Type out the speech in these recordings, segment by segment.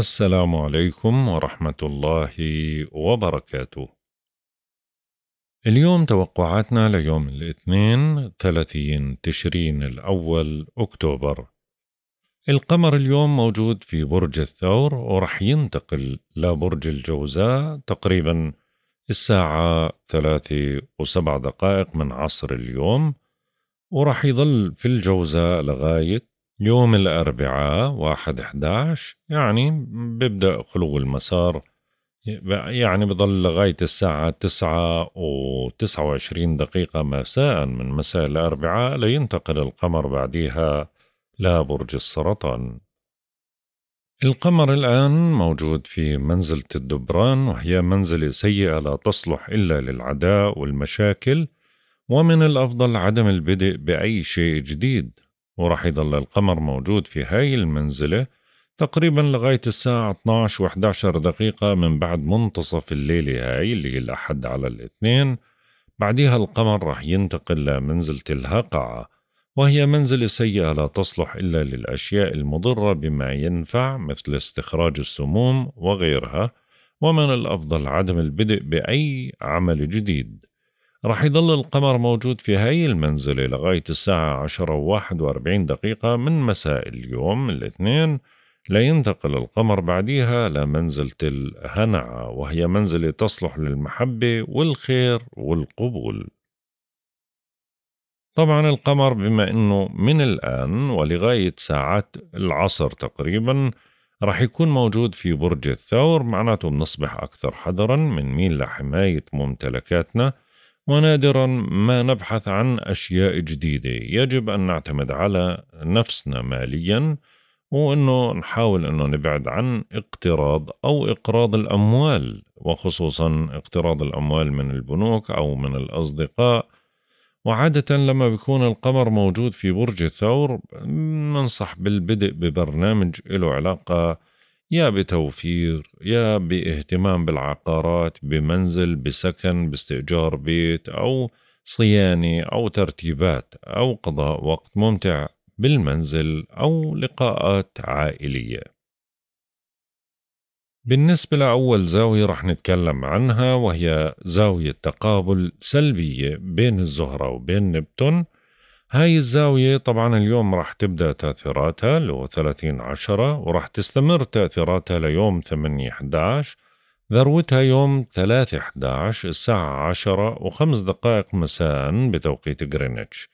السلام عليكم ورحمة الله وبركاته. اليوم توقعاتنا ليوم الاثنين 30 تشرين الأول أكتوبر. القمر اليوم موجود في برج الثور ورح ينتقل لبرج الجوزاء تقريبا الساعة ثلاثة وسبع دقائق من عصر اليوم ورح يظل في الجوزاء لغاية يوم الأربعاء واحد احداش يعني بيبدأ خلو المسار يعني بضل لغاية الساعة تسعة و وعشرين دقيقة مساء من مساء الأربعاء لينتقل القمر بعديها لبرج السرطان القمر الآن موجود في منزلة الدبران وهي منزلة سيئة لا تصلح إلا للعداء والمشاكل ومن الأفضل عدم البدء بأي شيء جديد وراح يضل القمر موجود في هاي المنزلة تقريبا لغاية الساعة 12 و11 دقيقة من بعد منتصف الليلة هاي اللي هي الأحد على الاثنين بعدها القمر راح ينتقل لمنزلة الهقعة وهي منزلة سيئة لا تصلح إلا للأشياء المضرة بما ينفع مثل استخراج السموم وغيرها ومن الأفضل عدم البدء بأي عمل جديد رح يظل القمر موجود في هاي المنزلة لغاية الساعة عشرة وواحد واربعين دقيقة من مساء اليوم الاثنين لينتقل القمر بعديها لمنزلة الهنعة وهي منزلة تصلح للمحبة والخير والقبول طبعا القمر بما انه من الان ولغايه ساعات العصر تقريبا رح يكون موجود في برج الثور معناته بنصبح اكثر حذرا من ميل لحمايه ممتلكاتنا ونادرا ما نبحث عن اشياء جديده يجب ان نعتمد على نفسنا ماليا وانه نحاول انه نبعد عن اقتراض او اقراض الاموال وخصوصا اقتراض الاموال من البنوك او من الاصدقاء وعادة لما بيكون القمر موجود في برج الثور ننصح بالبدء ببرنامج له علاقة يا بتوفير يا باهتمام بالعقارات بمنزل بسكن باستئجار بيت أو صيانة أو ترتيبات أو قضاء وقت ممتع بالمنزل أو لقاءات عائلية بالنسبة لأول زاوية رح نتكلم عنها وهي زاوية تقابل سلبية بين الزهرة وبين نبتون هاي الزاوية طبعا اليوم راح تبدأ تأثيراتها لو 30 عشرة وراح تستمر تأثيراتها ليوم 8 11 ذروتها يوم 3 11 الساعة 10 وخمس دقائق مساء بتوقيت غرينتش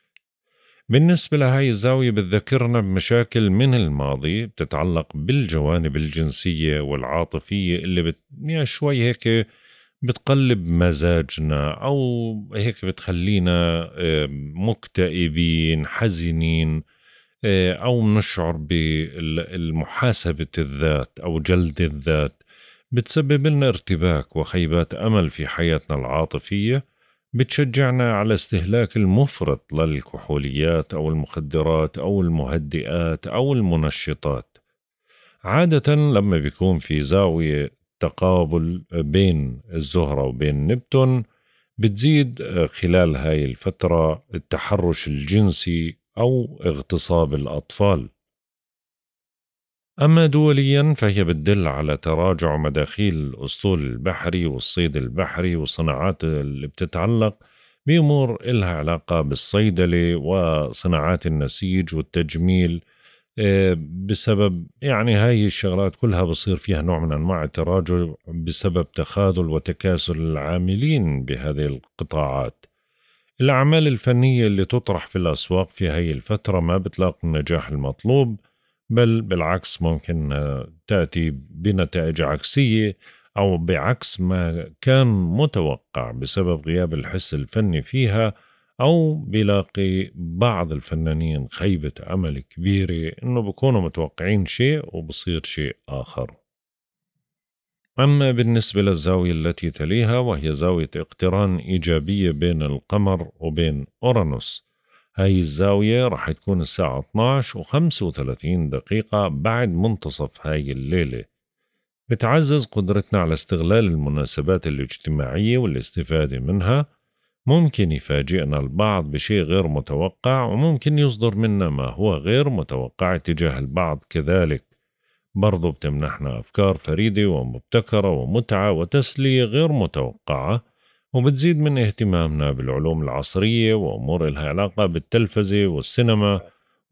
بالنسبة لهاي الزاوية بتذكرنا بمشاكل من الماضي بتتعلق بالجوانب الجنسية والعاطفية اللي بت... يعني شوي هيك بتقلب مزاجنا او هيك بتخلينا مكتئبين حزينين آه، او نشعر بالمحاسبه الذات او جلد الذات بتسبب لنا ارتباك وخيبات امل في حياتنا العاطفيه بتشجعنا على استهلاك المفرط للكحوليات او المخدرات او المهدئات او المنشطات عادة لما بيكون في زاوية تقابل بين الزهرة وبين نبتون بتزيد آه، خلال هاي الفترة التحرش الجنسي أو اغتصاب الأطفال أما دوليا فهي بتدل على تراجع مداخيل الأسطول البحري والصيد البحري والصناعات اللي بتتعلق بأمور إلها علاقة بالصيدلة وصناعات النسيج والتجميل آه، بسبب يعني هاي الشغلات كلها بصير فيها نوع من انواع التراجع بسبب تخاذل وتكاسل العاملين بهذه القطاعات الأعمال الفنية اللي تطرح في الأسواق في هاي الفترة ما بتلاقي النجاح المطلوب بل بالعكس ممكن آه، تأتي بنتائج عكسية أو بعكس ما كان متوقع بسبب غياب الحس الفني فيها أو بيلاقي بعض الفنانين خيبة أمل كبيرة إنه بكونوا متوقعين شيء وبصير شيء آخر أما بالنسبة للزاوية التي تليها وهي زاوية اقتران إيجابية بين القمر وبين أورانوس هاي الزاوية رح تكون الساعة 12 و 35 دقيقة بعد منتصف هاي الليلة بتعزز قدرتنا على استغلال المناسبات الاجتماعية والاستفادة منها ممكن يفاجئنا البعض بشيء غير متوقع وممكن يصدر منا ما هو غير متوقع تجاه البعض كذلك برضو بتمنحنا أفكار فريدة ومبتكرة ومتعة وتسلية غير متوقعة وبتزيد من اهتمامنا بالعلوم العصرية وأمور لها علاقة بالتلفزة والسينما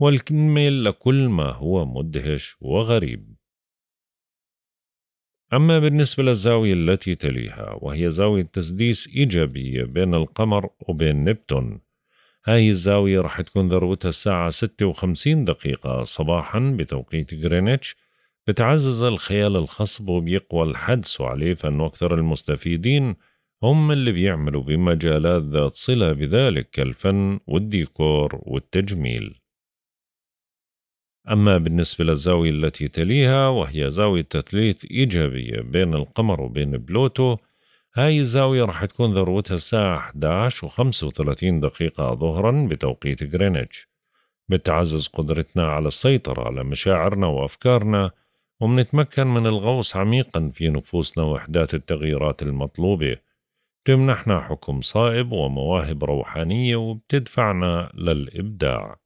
والكمل لكل ما هو مدهش وغريب أما بالنسبة للزاوية التي تليها وهي زاوية تسديس إيجابية بين القمر وبين نبتون هاي الزاوية رح تكون ذروتها الساعة 56 دقيقة صباحا بتوقيت غرينتش بتعزز الخيال الخصب وبيقوى الحدس عليه فإنه أكثر المستفيدين هم اللي بيعملوا بمجالات ذات صلة بذلك كالفن والديكور والتجميل أما بالنسبة للزاوية التي تليها وهي زاوية تثليث إيجابية بين القمر وبين بلوتو هاي الزاوية راح تكون ذروتها الساعة 11 و 35 دقيقة ظهرا بتوقيت غرينتش بتعزز قدرتنا على السيطرة على مشاعرنا وأفكارنا ومنتمكن من الغوص عميقا في نفوسنا وإحداث التغييرات المطلوبة تمنحنا حكم صائب ومواهب روحانية وبتدفعنا للإبداع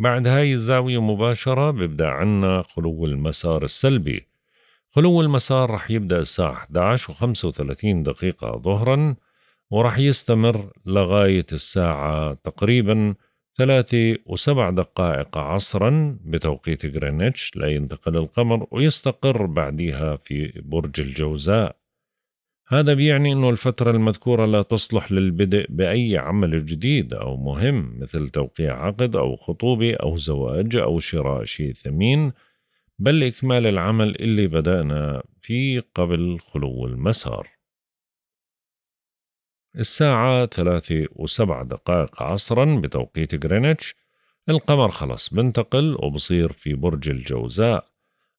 بعد هاي الزاوية مباشرة بيبدأ عنا خلو المسار السلبي خلو المسار رح يبدأ الساعة 11 و35 دقيقة ظهرا ورح يستمر لغاية الساعة تقريبا 3 و7 دقائق عصرا بتوقيت غرينتش لينتقل القمر ويستقر بعدها في برج الجوزاء هذا بيعني أنه الفترة المذكورة لا تصلح للبدء بأي عمل جديد أو مهم مثل توقيع عقد أو خطوبة أو زواج أو شراء شيء ثمين بل إكمال العمل اللي بدأنا فيه قبل خلو المسار الساعة ثلاثة وسبع دقائق عصرا بتوقيت غرينتش القمر خلص بنتقل وبصير في برج الجوزاء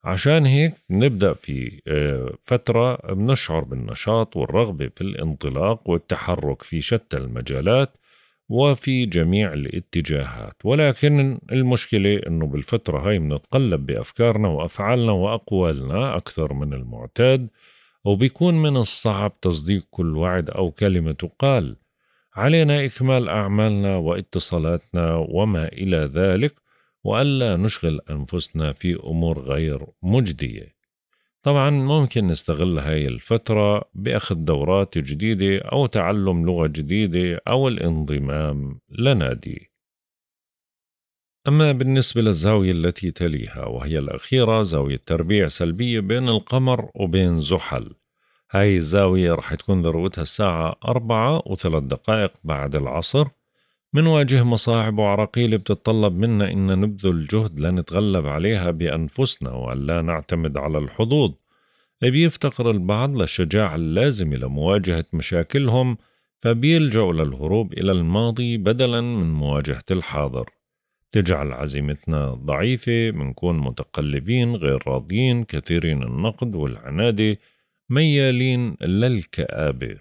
عشان هيك نبدأ في آه، فترة بنشعر بالنشاط والرغبة في الانطلاق والتحرك في شتى المجالات وفي جميع الاتجاهات ولكن المشكلة أنه بالفترة هاي بنتقلب بأفكارنا وأفعالنا وأقوالنا أكثر من المعتاد وبيكون من الصعب تصديق كل وعد أو كلمة تقال علينا إكمال أعمالنا واتصالاتنا وما إلى ذلك وألا نشغل أنفسنا في أمور غير مجدية طبعا ممكن نستغل هاي الفترة بأخذ دورات جديدة أو تعلم لغة جديدة أو الانضمام لنادي أما بالنسبة للزاوية التي تليها وهي الأخيرة زاوية تربيع سلبية بين القمر وبين زحل هاي الزاوية رح تكون ذروتها الساعة أربعة وثلاث دقائق بعد العصر منواجه مصاعب وعراقيل بتتطلب منا إن نبذل جهد لنتغلب عليها بأنفسنا وأن لا نعتمد على الحظوظ بيفتقر البعض للشجاعة اللازمة لمواجهة مشاكلهم فبيلجأوا للهروب إلى الماضي بدلا من مواجهة الحاضر تجعل عزيمتنا ضعيفة منكون متقلبين غير راضيين كثيرين النقد والعنادة ميالين للكآبة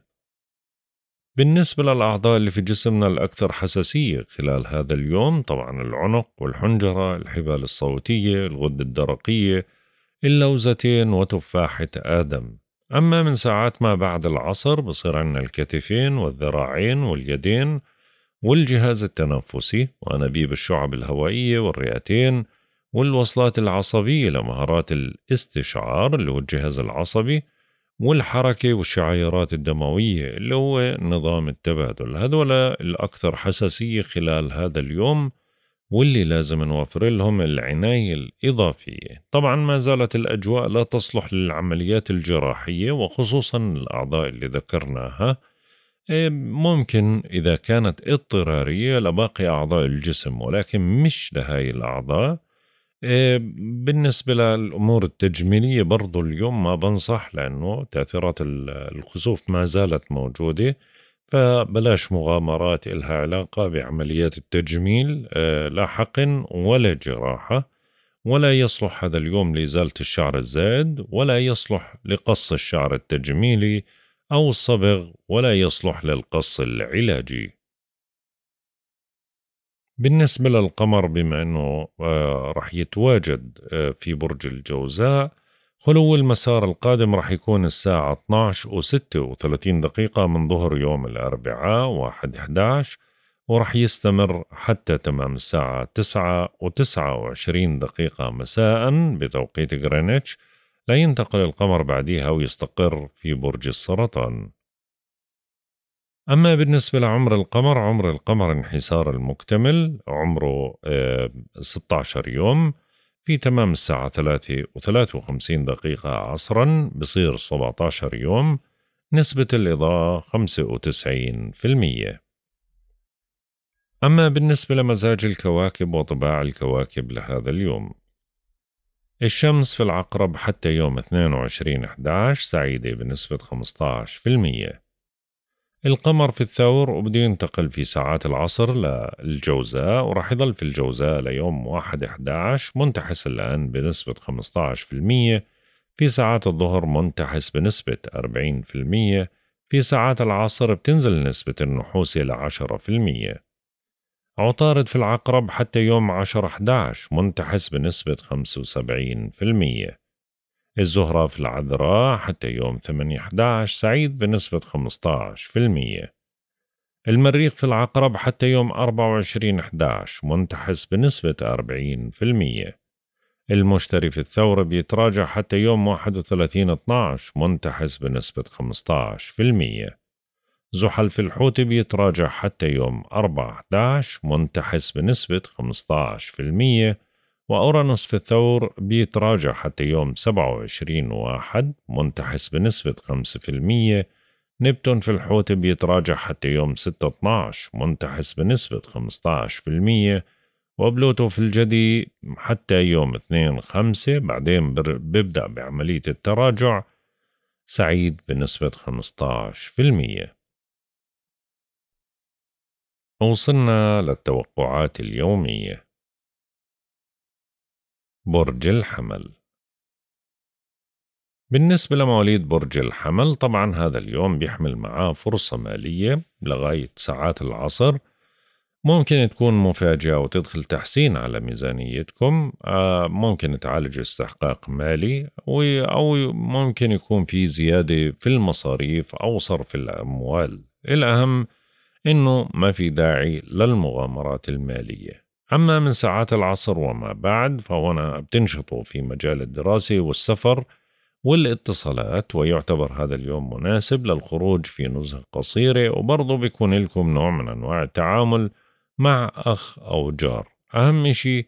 بالنسبة للأعضاء اللي في جسمنا الأكثر حساسية خلال هذا اليوم طبعا العنق والحنجرة الحبال الصوتية الغدة الدرقية اللوزتين وتفاحة آدم أما من ساعات ما بعد العصر بصير عنا الكتفين والذراعين واليدين والجهاز التنفسي وأنابيب الشعب الهوائية والرئتين والوصلات العصبية لمهارات الاستشعار اللي هو الجهاز العصبي والحركة والشعيرات الدموية اللي هو نظام التبادل هذول الأكثر حساسية خلال هذا اليوم واللي لازم نوفر لهم العناية الإضافية طبعا ما زالت الأجواء لا تصلح للعمليات الجراحية وخصوصا الأعضاء اللي ذكرناها إيه، ممكن إذا كانت اضطرارية لباقي أعضاء الجسم ولكن مش لهاي الأعضاء إيه، بالنسبة للأمور التجميلية برضو اليوم ما بنصح لأنه تأثيرات الخسوف ما زالت موجودة فبلاش مغامرات إلها علاقة بعمليات التجميل إيه، لا حقن ولا جراحة ولا يصلح هذا اليوم لإزالة الشعر الزائد ولا يصلح لقص الشعر التجميلي أو الصبغ ولا يصلح للقص العلاجي بالنسبة للقمر بما أنه آه، رح يتواجد آه، في برج الجوزاء خلو المسار القادم رح يكون الساعة 12 و 36 دقيقة من ظهر يوم الأربعاء 1 11 ورح يستمر حتى تمام الساعة 9 و 29 دقيقة مساء بتوقيت غرينتش لا ينتقل القمر بعدها ويستقر في برج السرطان أما بالنسبة لعمر القمر عمر القمر انحسار المكتمل عمره 16 آه، يوم في تمام الساعة 3 و53 دقيقة عصرا بصير 17 يوم نسبة الإضاءة 95% أما بالنسبة لمزاج الكواكب وطباع الكواكب لهذا اليوم الشمس في العقرب حتى يوم 22 11 سعيدة بنسبة 15% القمر في الثور وبده ينتقل في ساعات العصر للجوزاء وراح يضل في الجوزاء ليوم 1 11 منتحس الآن بنسبة 15% في ساعات الظهر منتحس بنسبة 40% في ساعات العصر بتنزل نسبة النحوس إلى 10% عطارد في العقرب حتى يوم 10 11 منتحس بنسبة 75% الزهرة في العذراء حتى يوم 8/11 سعيد بنسبة 15% المريخ في العقرب حتى يوم 24/11 منتحس بنسبة 40% المشتري في الثورة بيتراجع حتى يوم 31/12 منتحس بنسبة 15% زحل في الحوت بيتراجع حتى يوم 4/11 منتحس بنسبة 15% وأورانوس في الثور بيتراجع حتى يوم 27 واحد منتحس بنسبة 5% نبتون في الحوت بيتراجع حتى يوم 6 12 منتحس بنسبة 15% وبلوتو في الجدي حتى يوم 2 5 بعدين بيبدأ بعملية التراجع سعيد بنسبة 15% وصلنا للتوقعات اليوميه برج الحمل بالنسبة لمواليد برج الحمل طبعا هذا اليوم بيحمل معاه فرصة مالية لغاية ساعات العصر ممكن تكون مفاجأة وتدخل تحسين على ميزانيتكم آه، ممكن تعالج استحقاق مالي أو ممكن يكون في زيادة في المصاريف أو صرف الأموال الأهم إنه ما في داعي للمغامرات المالية أما من ساعات العصر وما بعد فهنا بتنشطوا في مجال الدراسة والسفر والاتصالات ويعتبر هذا اليوم مناسب للخروج في نزهة قصيرة وبرضه بيكون لكم نوع من أنواع التعامل مع أخ أو جار أهم شيء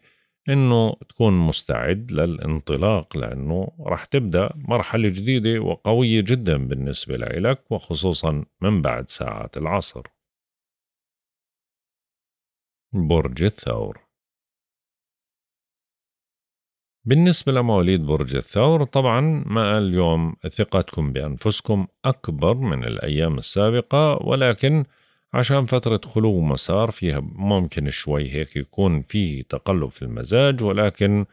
إنه تكون مستعد للانطلاق لأنه رح تبدأ مرحلة جديدة وقوية جدا بالنسبة لإلك وخصوصا من بعد ساعات العصر برج الثور بالنسبة لمواليد برج الثور طبعا ما اليوم ثقتكم بأنفسكم أكبر من الأيام السابقة ولكن عشان فترة خلو مسار فيها ممكن شوي هيك يكون في تقلب في المزاج ولكن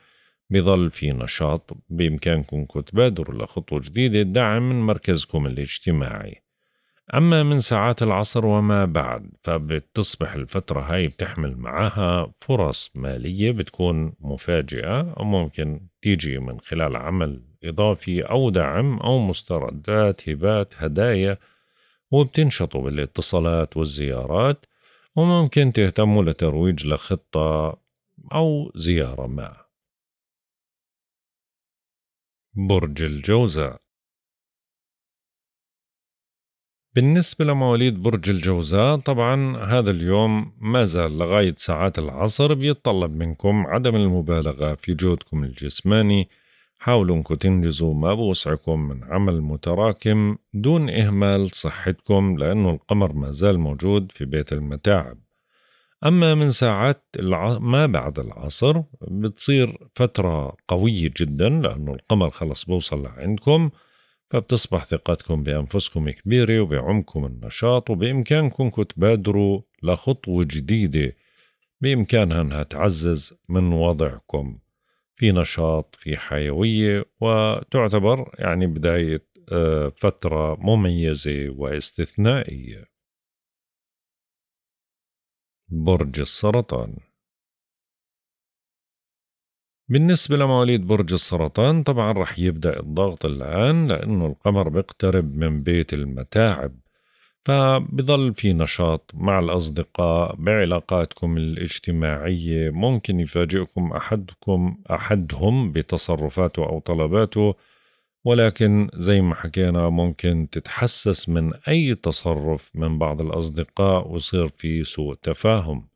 بظل في نشاط بإمكانكم تبادروا لخطوة جديدة دعم من مركزكم الاجتماعي أما من ساعات العصر وما بعد فبتصبح الفترة هاي بتحمل معاها فرص مالية بتكون مفاجئة أو ممكن تيجي من خلال عمل إضافي أو دعم أو مستردات هبات هدايا وبتنشطوا بالاتصالات والزيارات وممكن تهتموا لترويج لخطة أو زيارة ما برج الجوزاء بالنسبة لمواليد برج الجوزاء طبعا هذا اليوم ما زال لغاية ساعات العصر بيتطلب منكم عدم المبالغة في جهدكم الجسماني حاولوا انكم تنجزوا ما بوسعكم من عمل متراكم دون إهمال صحتكم لأنه القمر ما زال موجود في بيت المتاعب أما من ساعات الع... ما بعد العصر بتصير فترة قوية جدا لأنه القمر خلص بوصل لعندكم فبتصبح ثقتكم بأنفسكم كبيرة وبعمكم النشاط وبإمكانكم تبادروا لخطوة جديدة بإمكانها أنها تعزز من وضعكم في نشاط في حيوية وتعتبر يعني بداية آه، فترة مميزة واستثنائية برج السرطان بالنسبة لمواليد برج السرطان طبعا رح يبدأ الضغط الآن لأنه القمر بيقترب من بيت المتاعب فبضل في نشاط مع الأصدقاء بعلاقاتكم الاجتماعية ممكن يفاجئكم أحدكم أحدهم بتصرفاته أو طلباته ولكن زي ما حكينا ممكن تتحسس من أي تصرف من بعض الأصدقاء ويصير في سوء تفاهم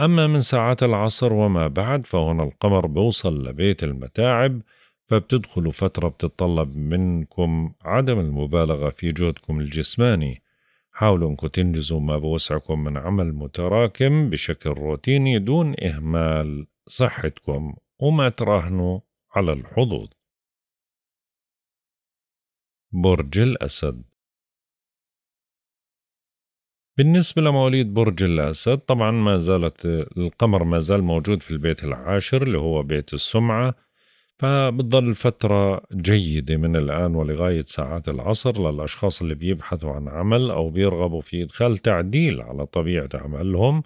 أما من ساعات العصر وما بعد فهنا القمر بوصل لبيت المتاعب فبتدخلوا فترة بتتطلب منكم عدم المبالغة في جهدكم الجسماني حاولوا أنكم تنجزوا ما بوسعكم من عمل متراكم بشكل روتيني دون إهمال صحتكم وما تراهنوا على الحظوظ برج الأسد بالنسبة لمواليد برج الأسد طبعا ما زالت القمر ما زال موجود في البيت العاشر اللي هو بيت السمعة فبتظل فترة جيدة من الآن ولغاية ساعات العصر للأشخاص اللي بيبحثوا عن عمل أو بيرغبوا في إدخال تعديل على طبيعة عملهم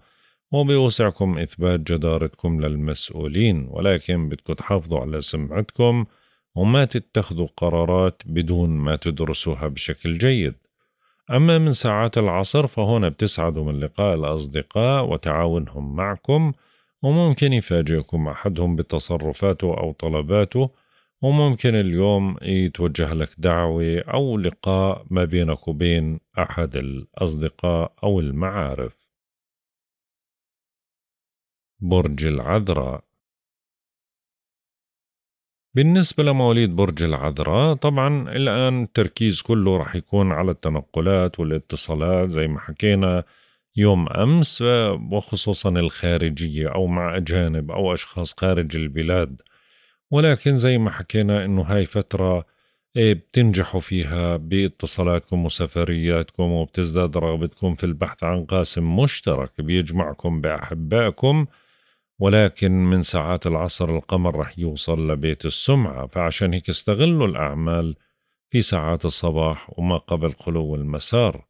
وبوسعكم إثبات جدارتكم للمسؤولين ولكن بدكم تحافظوا على سمعتكم وما تتخذوا قرارات بدون ما تدرسوها بشكل جيد أما من ساعات العصر فهنا بتسعدوا من لقاء الأصدقاء وتعاونهم معكم وممكن يفاجئكم أحدهم بتصرفاته أو طلباته وممكن اليوم يتوجه لك دعوة أو لقاء ما بينك وبين أحد الأصدقاء أو المعارف برج العذراء بالنسبة لمواليد برج العذراء طبعا الآن التركيز كله راح يكون على التنقلات والاتصالات زي ما حكينا يوم أمس وخصوصا الخارجية أو مع أجانب أو أشخاص خارج البلاد ولكن زي ما حكينا إنه هاي فترة إيه، بتنجحوا فيها باتصالاتكم وسفرياتكم وبتزداد رغبتكم في البحث عن قاسم مشترك بيجمعكم بأحبائكم ولكن من ساعات العصر القمر رح يوصل لبيت السمعة فعشان هيك استغلوا الأعمال في ساعات الصباح وما قبل خلو المسار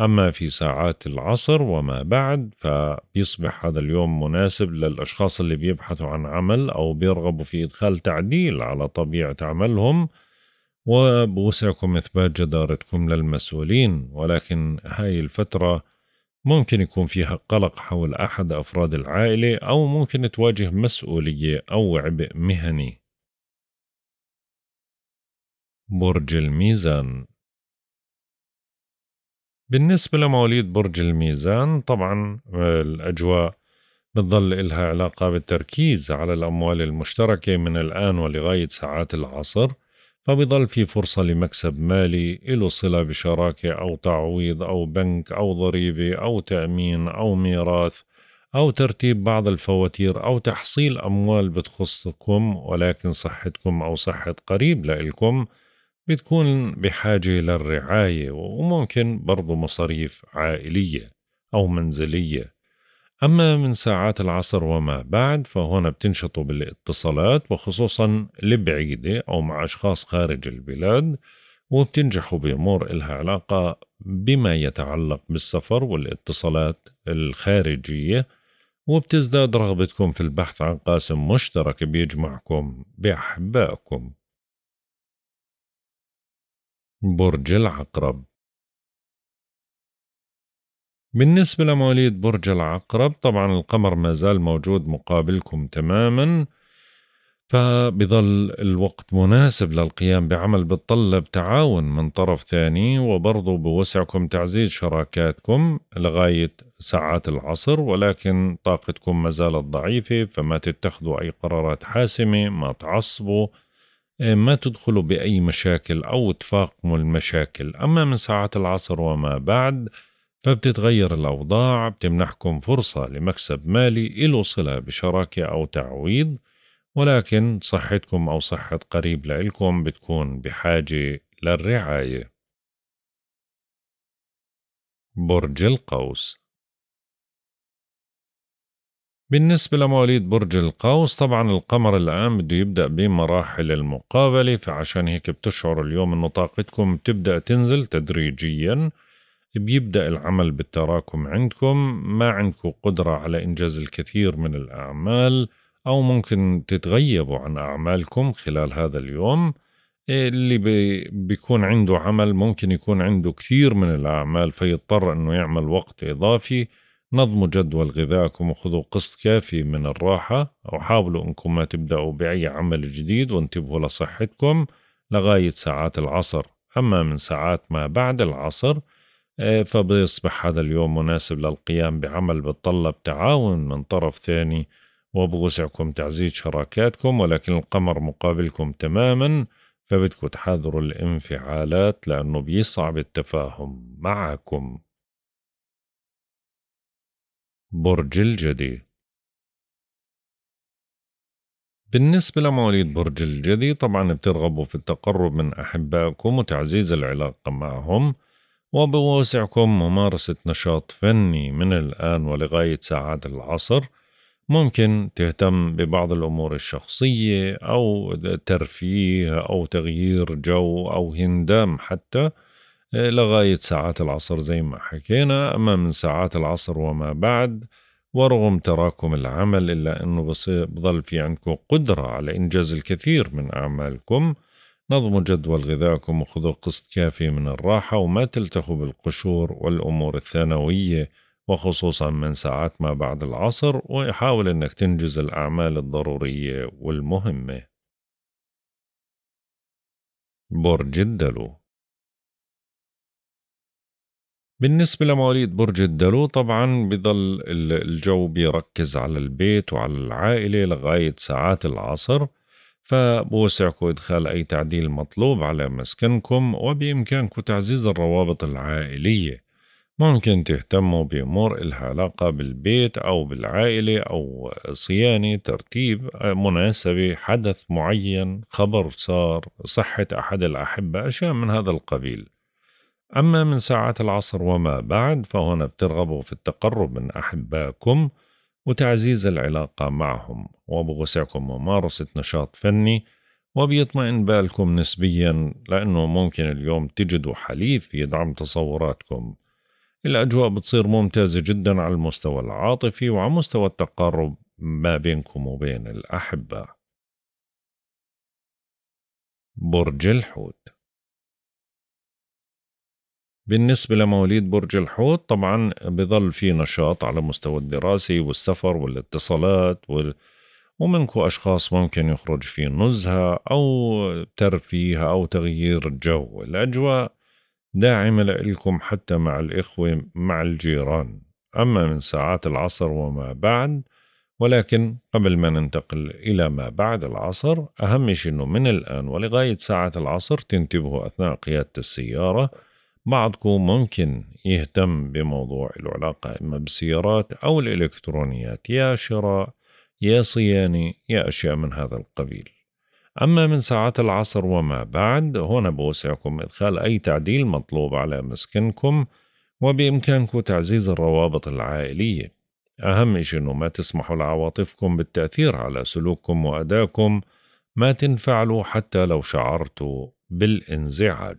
أما في ساعات العصر وما بعد فبيصبح هذا اليوم مناسب للأشخاص اللي بيبحثوا عن عمل أو بيرغبوا في إدخال تعديل على طبيعة عملهم وبوسعكم إثبات جدارتكم للمسؤولين ولكن هاي الفترة ممكن يكون فيها قلق حول أحد أفراد العائلة أو ممكن تواجه مسؤولية أو عبء مهني برج الميزان بالنسبة لمواليد برج الميزان طبعا آه، الأجواء بتظل إلها علاقة بالتركيز على الأموال المشتركة من الآن ولغاية ساعات العصر فبيظل في فرصة لمكسب مالي إلو صلة بشراكة أو تعويض أو بنك أو ضريبة أو تأمين أو ميراث أو ترتيب بعض الفواتير أو تحصيل أموال بتخصكم ولكن صحتكم أو صحة قريب لإلكم بتكون بحاجة للرعاية وممكن برضو مصاريف عائلية أو منزلية أما من ساعات العصر وما بعد فهنا بتنشطوا بالاتصالات وخصوصا البعيدة أو مع أشخاص خارج البلاد وبتنجحوا بأمور إلها علاقة بما يتعلق بالسفر والاتصالات الخارجية وبتزداد رغبتكم في البحث عن قاسم مشترك بيجمعكم بأحبائكم برج العقرب بالنسبة لمواليد برج العقرب طبعا القمر ما زال موجود مقابلكم تماما فبظل الوقت مناسب للقيام بعمل بتطلب تعاون من طرف ثاني وبرضو بوسعكم تعزيز شراكاتكم لغاية ساعات العصر ولكن طاقتكم ما زالت ضعيفة فما تتخذوا أي قرارات حاسمة ما تعصبوا ما تدخلوا بأي مشاكل أو تفاقموا المشاكل أما من ساعات العصر وما بعد فبتتغير الأوضاع بتمنحكم فرصة لمكسب مالي إلو صلة بشراكة أو تعويض ولكن صحتكم أو صحة قريب لإلكم بتكون بحاجة للرعاية برج القوس بالنسبة لمواليد برج القوس طبعا القمر الآن بده يبدأ بمراحل المقابلة فعشان هيك بتشعر اليوم أنه طاقتكم بتبدأ تنزل تدريجياً بيبدا العمل بالتراكم عندكم ما عندكم قدره على انجاز الكثير من الاعمال او ممكن تتغيبوا عن اعمالكم خلال هذا اليوم اللي بيكون عنده عمل ممكن يكون عنده كثير من الأعمال فيضطر أنه يعمل وقت إضافي نظموا جدول غذائكم وخذوا قسط كافي من الراحة أو حاولوا أنكم ما تبدأوا بأي عمل جديد وانتبهوا لصحتكم لغاية ساعات العصر أما من ساعات ما بعد العصر إيه، فبيصبح هذا اليوم مناسب للقيام بعمل بتطلب تعاون من طرف ثاني وبوسعكم تعزيز شراكاتكم ولكن القمر مقابلكم تماما فبدكم تحذروا الانفعالات لأنه بيصعب التفاهم معكم برج الجدي بالنسبة لمواليد برج الجدي طبعا بترغبوا في التقرب من أحبائكم وتعزيز العلاقة معهم وبوسعكم ممارسة نشاط فني من الآن ولغاية ساعات العصر ممكن تهتم ببعض الأمور الشخصية أو ترفيه أو تغيير جو أو هندام حتى آه، لغاية ساعات العصر زي ما حكينا أما من ساعات العصر وما بعد ورغم تراكم العمل إلا أنه بظل في عندكم قدرة على إنجاز الكثير من أعمالكم نظموا جدول غذائكم وخذوا قسط كافي من الراحة وما تلتخوا بالقشور والأمور الثانوية وخصوصا من ساعات ما بعد العصر وحاول أنك تنجز الأعمال الضرورية والمهمة برج الدلو بالنسبة لمواليد برج الدلو طبعا بضل الجو بيركز على البيت وعلى العائلة لغاية ساعات العصر فبوسعكم إدخال أي تعديل مطلوب على مسكنكم وبإمكانكم تعزيز الروابط العائلية ممكن تهتموا بأمور العلاقة بالبيت أو بالعائلة أو صيانة ترتيب مناسبة حدث معين خبر صار صحة أحد الأحبة أشياء من هذا القبيل أما من ساعات العصر وما بعد فهنا بترغبوا في التقرب من أحبائكم وتعزيز العلاقة معهم وبوسعكم ممارسة نشاط فني وبيطمئن بالكم نسبيا لأنه ممكن اليوم تجدوا حليف يدعم تصوراتكم الأجواء بتصير ممتازة جدا على المستوى العاطفي وعلى مستوى التقارب ما بينكم وبين الأحبة برج الحوت بالنسبة لمواليد برج الحوت طبعا بظل في نشاط على مستوى الدراسة والسفر والاتصالات وال... ومنكو أشخاص ممكن يخرج في نزهة أو ترفيه أو تغيير جو الأجواء داعمة لكم حتى مع الإخوة مع الجيران أما من ساعات العصر وما بعد ولكن قبل ما ننتقل إلى ما بعد العصر أهم شيء أنه من الآن ولغاية ساعة العصر تنتبهوا أثناء قيادة السيارة بعضكم ممكن يهتم بموضوع العلاقة علاقة إما بالسيارات أو الإلكترونيات يا شراء يا صيانة يا أشياء من هذا القبيل أما من ساعات العصر وما بعد هنا بوسعكم إدخال أي تعديل مطلوب على مسكنكم وبإمكانكم تعزيز الروابط العائلية أهم شيء أنه ما تسمحوا لعواطفكم بالتأثير على سلوككم وأداكم ما تنفعلوا حتى لو شعرتوا بالانزعاج